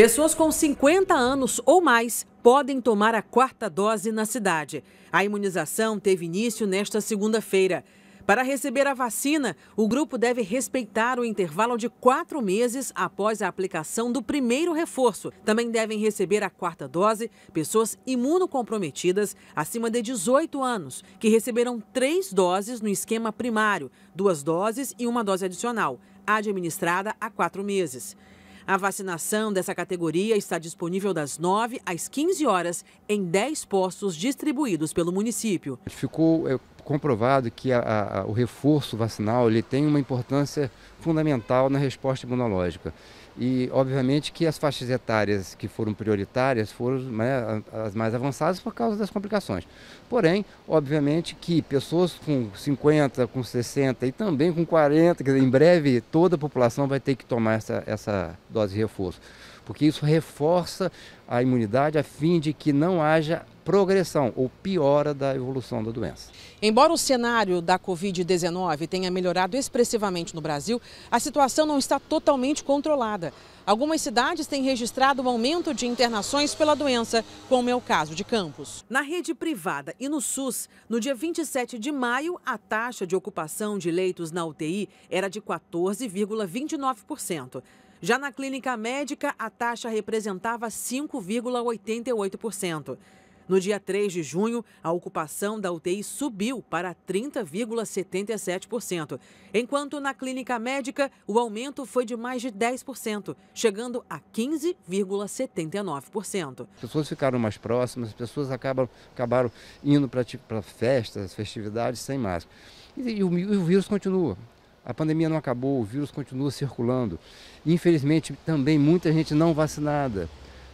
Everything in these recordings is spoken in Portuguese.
Pessoas com 50 anos ou mais podem tomar a quarta dose na cidade. A imunização teve início nesta segunda-feira. Para receber a vacina, o grupo deve respeitar o intervalo de quatro meses após a aplicação do primeiro reforço. Também devem receber a quarta dose pessoas imunocomprometidas acima de 18 anos, que receberão três doses no esquema primário, duas doses e uma dose adicional, administrada a quatro meses. A vacinação dessa categoria está disponível das 9 às 15 horas em 10 postos distribuídos pelo município. Ficou comprovado que a, a, o reforço vacinal ele tem uma importância fundamental na resposta imunológica. E, obviamente, que as faixas etárias que foram prioritárias foram né, as mais avançadas por causa das complicações. Porém, obviamente que pessoas com 50, com 60 e também com 40, quer dizer, em breve toda a população vai ter que tomar essa, essa dose de reforço porque isso reforça a imunidade a fim de que não haja progressão ou piora da evolução da doença. Embora o cenário da Covid-19 tenha melhorado expressivamente no Brasil, a situação não está totalmente controlada. Algumas cidades têm registrado um aumento de internações pela doença, como é o caso de Campos. Na rede privada e no SUS, no dia 27 de maio, a taxa de ocupação de leitos na UTI era de 14,29%. Já na clínica médica, a taxa representava 5,88%. No dia 3 de junho, a ocupação da UTI subiu para 30,77%, enquanto na clínica médica o aumento foi de mais de 10%, chegando a 15,79%. As pessoas ficaram mais próximas, as pessoas acabam, acabaram indo para festas, festividades sem máscara. E, e, o, e o vírus continua. A pandemia não acabou, o vírus continua circulando. Infelizmente, também muita gente não vacinada.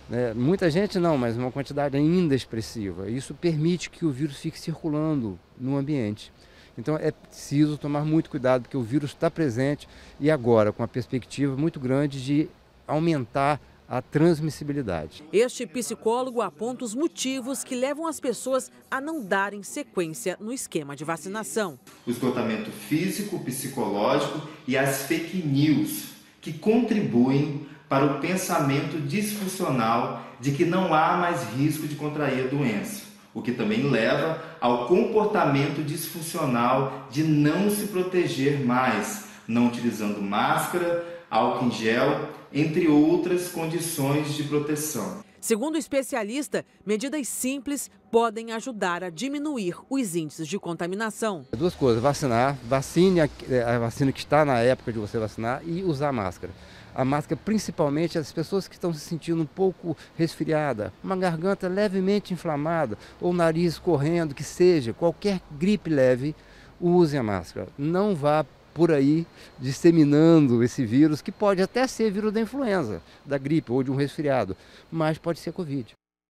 Né? Muita gente não, mas uma quantidade ainda expressiva. Isso permite que o vírus fique circulando no ambiente. Então é preciso tomar muito cuidado, porque o vírus está presente e agora, com a perspectiva muito grande de aumentar a transmissibilidade. Este psicólogo aponta os motivos que levam as pessoas a não darem sequência no esquema de vacinação. O esgotamento físico, psicológico e as fake news que contribuem para o pensamento disfuncional de que não há mais risco de contrair a doença, o que também leva ao comportamento disfuncional de não se proteger mais, não utilizando máscara, álcool em gel, entre outras condições de proteção. Segundo o especialista, medidas simples podem ajudar a diminuir os índices de contaminação. Duas coisas: vacinar, vacine a, eh, a vacina que está na época de você vacinar e usar máscara. A máscara, principalmente as pessoas que estão se sentindo um pouco resfriada, uma garganta levemente inflamada ou nariz correndo, que seja, qualquer gripe leve, use a máscara. Não vá por aí disseminando esse vírus, que pode até ser vírus da influenza, da gripe ou de um resfriado, mas pode ser Covid.